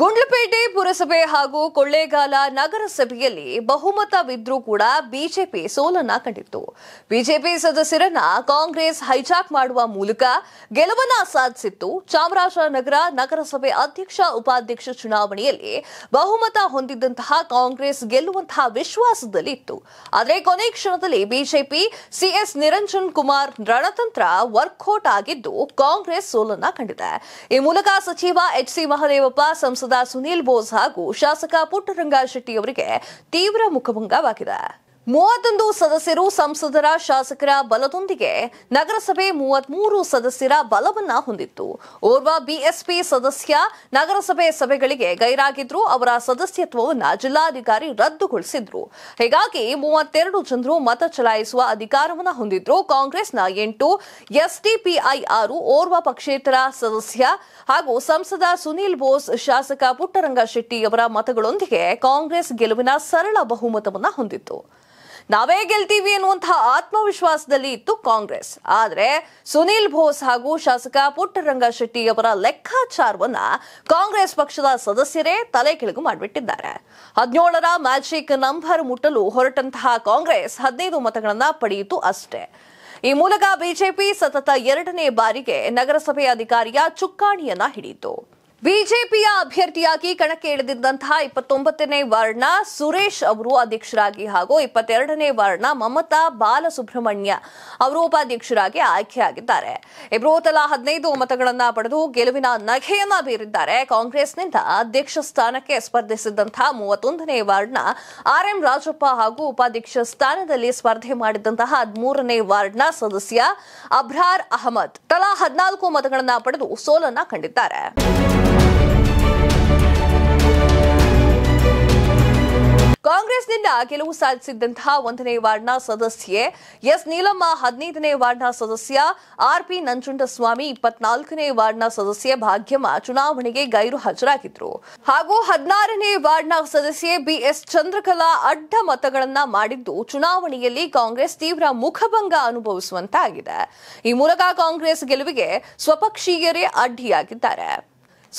ಗುಂಡ್ಲುಪೇಟೆ ಪುರಸಭೆ ಹಾಗೂ ಕೊಳ್ಳೇಗಾಲ ನಗರಸಭೆಯಲ್ಲಿ ಬಹುಮತವಿದ್ರೂ ಕೂಡ ಬಿಜೆಪಿ ಸೋಲನ್ನ ಕಂಡಿತ್ತು ಬಿಜೆಪಿ ಸದಸ್ಯರನ್ನ ಕಾಂಗ್ರೆಸ್ ಹೈಜಾಕ್ ಮಾಡುವ ಮೂಲಕ ಗೆಲುವನ್ನ ಸಾಧಿಸಿತ್ತು ಚಾಮರಾಜನಗರ ನಗರಸಭೆ ಅಧ್ಯಕ್ಷ ಉಪಾಧ್ಯಕ್ಷ ಚುನಾವಣೆಯಲ್ಲಿ ಬಹುಮತ ಹೊಂದಿದ್ದಂತಹ ಕಾಂಗ್ರೆಸ್ ಗೆಲ್ಲುವಂತಹ ವಿಶ್ವಾಸದಲ್ಲಿ ಇತ್ತು ಆದರೆ ಕೊನೆ ಕ್ಷಣದಲ್ಲಿ ಬಿಜೆಪಿ ಸಿಎಸ್ ನಿರಂಜನ್ ಕುಮಾರ್ ರಣತಂತ್ರ ವರ್ಕೌಟ್ ಆಗಿದ್ದು ಕಾಂಗ್ರೆಸ್ ಸೋಲನ್ನ ಕಂಡಿದೆ ಈ ಮೂಲಕ ಸಚಿವ ಎಚ್ ಸಿ ಮಹದೇವಪ್ಪ ಸಂಸದ ಸಂಸದ ಸುನೀಲ್ ಬೋಸ್ ಹಾಗೂ ಶಾಸಕ ಪುಟ್ಟರಂಗ ಅವರಿಗೆ ತೀವ್ರ ಮುಖಭಂಗವಾಗಿದೆ ಮೂವತ್ತೊಂದು ಸದಸ್ಯರು ಸಂಸದರ ಶಾಸಕರ ಬಲದೊಂದಿಗೆ ನಗರಸಭೆ ಮೂವತ್ಮೂರು ಸದಸ್ಯರ ಬಲವನ್ನ ಹೊಂದಿತ್ತು ಓರ್ವ ಬಿಎಸ್ಪಿ ಸದಸ್ಯ ನಗರಸಭೆ ಸಭೆಗಳಿಗೆ ಗೈರಾಗಿದ್ರು ಅವರ ಸದಸ್ಯತ್ವವನ್ನು ಜಿಲ್ಲಾಧಿಕಾರಿ ರದ್ದುಗೊಳಿಸಿದ್ರು ಹೀಗಾಗಿ ಮೂವತ್ತೆರಡು ಜನರು ಮತ ಚಲಾಯಿಸುವ ಅಧಿಕಾರವನ್ನು ಹೊಂದಿದ್ರು ಕಾಂಗ್ರೆಸ್ನ ಎಂಟು ಎಸ್ಡಿಪಿಐ ಆರು ಓರ್ವ ಪಕ್ಷೇತರ ಸದಸ್ಯ ಹಾಗೂ ಸಂಸದ ಸುನೀಲ್ ಬೋಸ್ ಶಾಸಕ ಪುಟ್ಟರಂಗ ಶೆಟ್ಟಿ ಅವರ ಮತಗಳೊಂದಿಗೆ ಕಾಂಗ್ರೆಸ್ ಗೆಲುವಿನ ಸರಳ ಬಹುಮತವನ್ನು ಹೊಂದಿತ್ತು ನಾವೇ ಗೆಲ್ತೀವಿ ಎನ್ನುವಂತಹ ಆತ್ಮವಿಶ್ವಾಸದಲ್ಲಿ ಇತ್ತು ಕಾಂಗ್ರೆಸ್ ಆದರೆ ಸುನೀಲ್ ಬೋಸ್ ಹಾಗೂ ಶಾಸಕ ಪುಟ್ಟರಂಗ ಅವರ ಲೆಕ್ಕಾಚಾರವನ್ನ ಕಾಂಗ್ರೆಸ್ ಪಕ್ಷದ ಸದಸ್ಯರೇ ತಲೆ ಕೆಳಗು ಮಾಡಿಬಿಟ್ಟಿದ್ದಾರೆ ಹದಿನೇಳರ ಮ್ಯಾಜಿಕ್ ನಂಬರ್ ಮುಟ್ಟಲು ಹೊರಟಂತಹ ಕಾಂಗ್ರೆಸ್ ಹದಿನೈದು ಮತಗಳನ್ನ ಪಡೆಯಿತು ಅಷ್ಟೇ ಈ ಮೂಲಕ ಬಿಜೆಪಿ ಸತತ ಎರಡನೇ ಬಾರಿಗೆ ನಗರಸಭೆ ಅಧಿಕಾರಿಯ ಚುಕ್ಕಾಣಿಯನ್ನ ಹಿಡಿಯಿತು ಬಿಜೆಪಿಯ ಅಭ್ಯರ್ಥಿಯಾಗಿ ಕಣಕ್ಕೆ ಇಳಿದಿದ್ದಂತಹ ಇಪ್ಪತ್ತೊಂಬತ್ತನೇ ವಾರ್ಡ್ನ ಸುರೇಶ್ ಅವರು ಅಧ್ಯಕ್ಷರಾಗಿ ಹಾಗೂ ಇಪ್ಪತ್ತೆರಡನೇ ವಾರ್ಡ್ನ ಮಮತಾ ಬಾಲಸುಬ್ರಹ್ಮಣ್ಯ ಅವರು ಉಪಾಧ್ಯಕ್ಷರಾಗಿ ಆಯ್ಕೆಯಾಗಿದ್ದಾರೆ ಇಬ್ಬರು ತಲಾ ಹದಿನೈದು ಮತಗಳನ್ನು ಪಡೆದು ಗೆಲುವಿನ ನಗೆಯನ್ನ ಬೀರಿದ್ದಾರೆ ಕಾಂಗ್ರೆಸ್ನಿಂದ ಅಧ್ಯಕ್ಷ ಸ್ಥಾನಕ್ಕೆ ಸ್ಪರ್ಧಿಸಿದ್ದಂತಹ ಮೂವತ್ತೊಂದನೇ ವಾರ್ಡ್ನ ಆರ್ ಎಂ ರಾಜಪ್ಪ ಹಾಗೂ ಉಪಾಧ್ಯಕ್ಷ ಸ್ಥಾನದಲ್ಲಿ ಸ್ಪರ್ಧೆ ಮಾಡಿದಂತಹ ಹದಿಮೂರನೇ ವಾರ್ಡ್ನ ಸದಸ್ಯ ಅಬ್ರಾರ್ ಅಹಮದ್ ತಲಾ ಹದಿನಾಲ್ಕು ಮತಗಳನ್ನು ಪಡೆದು ಸೋಲನ್ನ ಕಂಡಿದ್ದಾರೆ ಗೆಲುವು ಸಾಧಿಸಿದ್ದಂತಹ ಒಂದನೇ ವಾರ್ಡ್ನ ಸದಸ್ಯೆ ಎಸ್ ನೀಲಮ್ಮ ಹದಿನೈದನೇ ವಾರ್ಡ್ನ ಸದಸ್ಯ ಆರ್ ಪಿ ನಂಜುಂಡಸ್ವಾಮಿ ಇಪ್ಪತ್ನಾಲ್ಕನೇ ವಾರ್ಡ್ನ ಸದಸ್ಯೆ ಭಾಗ್ಯಮ್ಮ ಚುನಾವಣೆಗೆ ಗೈರು ಹಾಜರಾಗಿದ್ರು ಹಾಗೂ ಹದಿನಾರನೇ ವಾರ್ಡ್ನ ಸದಸ್ಯೆ ಬಿಎಸ್ ಚಂದ್ರಕಲಾ ಅಡ್ಡ ಮತಗಳನ್ನ ಮಾಡಿದ್ದು ಚುನಾವಣೆಯಲ್ಲಿ ಕಾಂಗ್ರೆಸ್ ತೀವ್ರ ಮುಖಭಂಗ ಅನುಭವಿಸುವಂತಾಗಿದೆ ಈ ಮೂಲಕ ಕಾಂಗ್ರೆಸ್ ಗೆಲುವಿಗೆ ಸ್ವಪಕ್ಷೀಯರೇ ಅಡ್ಡಿಯಾಗಿದ್ದಾರೆ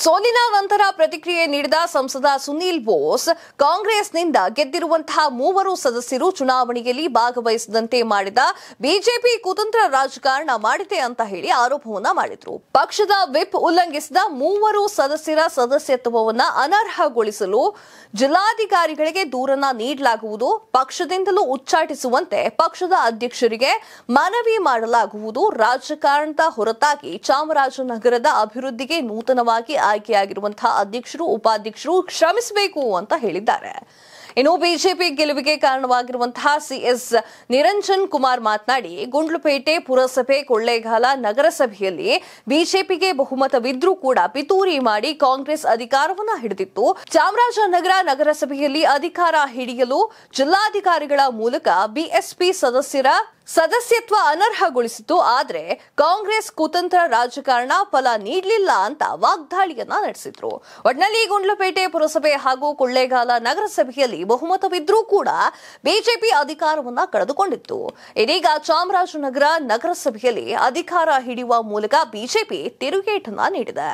ಸೋಲಿನ ನಂತರ ಪ್ರತಿಕ್ರಿಯೆ ನೀಡಿದ ಸಂಸದ ಸುನೀಲ್ ಬೋಸ್ ಕಾಂಗ್ರೆಸ್ನಿಂದ ಗೆದ್ದಿರುವಂತಹ ಮೂವರು ಸದಸ್ಯರು ಚುನಾವಣೆಯಲ್ಲಿ ಭಾಗವಹಿಸದಂತೆ ಮಾಡಿದ ಬಿಜೆಪಿ ಕುತಂತ್ರ ರಾಜಕಾರಣ ಮಾಡಿದೆ ಅಂತ ಹೇಳಿ ಆರೋಪವನ್ನ ಮಾಡಿದ್ರು ಪಕ್ಷದ ವಿಪ್ ಉಲ್ಲಂಘಿಸಿದ ಮೂವರು ಸದಸ್ಯರ ಸದಸ್ಯತ್ವವನ್ನು ಅನರ್ಹಗೊಳಿಸಲು ಜಿಲ್ಲಾಧಿಕಾರಿಗಳಿಗೆ ದೂರನ್ನ ನೀಡಲಾಗುವುದು ಪಕ್ಷದಿಂದಲೂ ಉಚ್ಚಾಟಿಸುವಂತೆ ಪಕ್ಷದ ಅಧ್ಯಕ್ಷರಿಗೆ ಮನವಿ ಮಾಡಲಾಗುವುದು ರಾಜಕಾರಣದ ಹೊರತಾಗಿ ಚಾಮರಾಜನಗರದ ಅಭಿವೃದ್ಧಿಗೆ ನೂತನವಾಗಿ ಆಯ್ಕೆಯಾಗಿರುವಂತಹ ಅಧ್ಯಕ್ಷರು ಉಪಾಧ್ಯಕ್ಷರು ಶ್ರಮಿಸಬೇಕು ಅಂತ ಹೇಳಿದ್ದಾರೆ ಇನ್ನು ಬಿಜೆಪಿ ಗೆಲುವಿಗೆ ಕಾರಣವಾಗಿರುವಂತಹ ಸಿಎಸ್ ನಿರಂಜನ್ ಕುಮಾರ್ ಮಾತನಾಡಿ ಗುಂಡ್ಲುಪೇಟೆ ಪುರಸಭೆ ಕೊಳ್ಳೇಗಾಲ ನಗರಸಭೆಯಲ್ಲಿ ಬಿಜೆಪಿಗೆ ಬಹುಮತವಿದ್ರೂ ಕೂಡ ಪಿತೂರಿ ಮಾಡಿ ಕಾಂಗ್ರೆಸ್ ಅಧಿಕಾರವನ್ನ ಹಿಡಿದಿತ್ತು ಚಾಮರಾಜನಗರ ನಗರಸಭೆಯಲ್ಲಿ ಅಧಿಕಾರ ಹಿಡಿಯಲು ಜಿಲ್ಲಾಧಿಕಾರಿಗಳ ಮೂಲಕ ಬಿಎಸ್ಪಿ ಸದಸ್ಯರ ಸದಸ್ಯತ್ವ ಅನರ್ಹಗೊಳಿಸಿತು ಆದರೆ ಕಾಂಗ್ರೆಸ್ ಕುತಂತ್ರ ರಾಜಕಾರಣ ಫಲ ನೀಡಲಿಲ್ಲ ಅಂತ ವಾಗ್ದಾಳಿಯನ್ನ ನಡೆಸಿದ್ರು ಒಟ್ನಲ್ಲಿ ಗುಂಡ್ಲುಪೇಟೆ ಪುರಸಭೆ ಹಾಗೂ ಕೊಳ್ಳೇಗಾಲ ನಗರಸಭೆಯಲ್ಲಿ ಬಹುಮತವಿದ್ರೂ ಕೂಡ ಬಿಜೆಪಿ ಅಧಿಕಾರವನ್ನ ಕಳೆದುಕೊಂಡಿತ್ತು ಇದೀಗ ಚಾಮರಾಜನಗರ ನಗರಸಭೆಯಲ್ಲಿ ಅಧಿಕಾರ ಹಿಡಿಯುವ ಮೂಲಕ ಬಿಜೆಪಿ ತಿರುಗೇಟನ್ನ ನೀಡಿದೆ